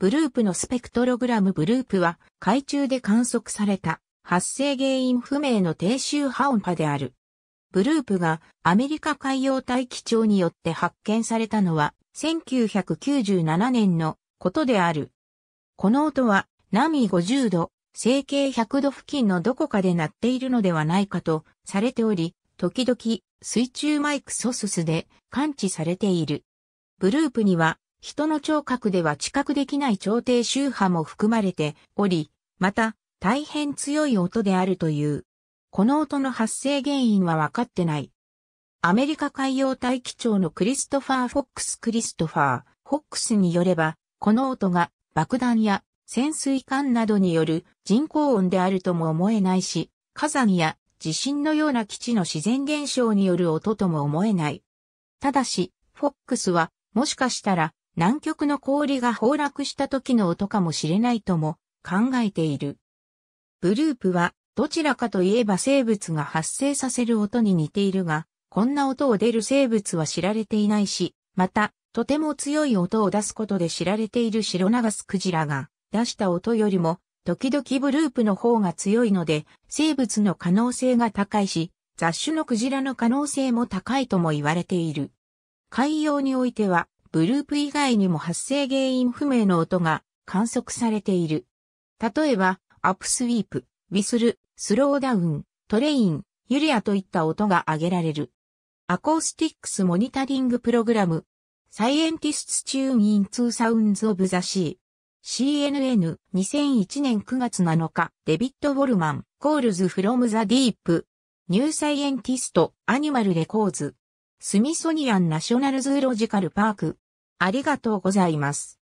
ブループのスペクトログラムブループは海中で観測された発生原因不明の低周波音波である。ブループがアメリカ海洋大気庁によって発見されたのは1997年のことである。この音は波50度、成形100度付近のどこかで鳴っているのではないかとされており、時々水中マイクソススで感知されている。ブループには人の聴覚では知覚できない調停周波も含まれており、また、大変強い音であるという。この音の発生原因は分かってない。アメリカ海洋大気庁のクリストファー・フォックス・クリストファー・フォックスによれば、この音が爆弾や潜水艦などによる人工音であるとも思えないし、火山や地震のような基地の自然現象による音とも思えない。ただし、フォックスはもしかしたら南極の氷が崩落した時の音かもしれないとも考えている。ブループはどちらかといえば生物が発生させる音に似ているが、こんな音を出る生物は知られていないし、また、とても強い音を出すことで知られているシロナガスクジラが出した音よりも、時々ブループの方が強いので、生物の可能性が高いし、雑種のクジラの可能性も高いとも言われている。海洋においては、ブループ以外にも発生原因不明の音が観測されている。例えば、アップスウィープ、ウィスル、スローダウン、トレイン、ユリアといった音が挙げられる。アコースティックスモニタリングプログラム、サイエンティストチューンインツーサウンズオブザシー。CNN 2001年9月7日、デビッド・ウォルマン、コールズ・フロム・ザ・ディープ、ニューサイエンティスト、アニマル・レコーズ。スミソニアンナショナルズーロジカルパーク。ありがとうございます。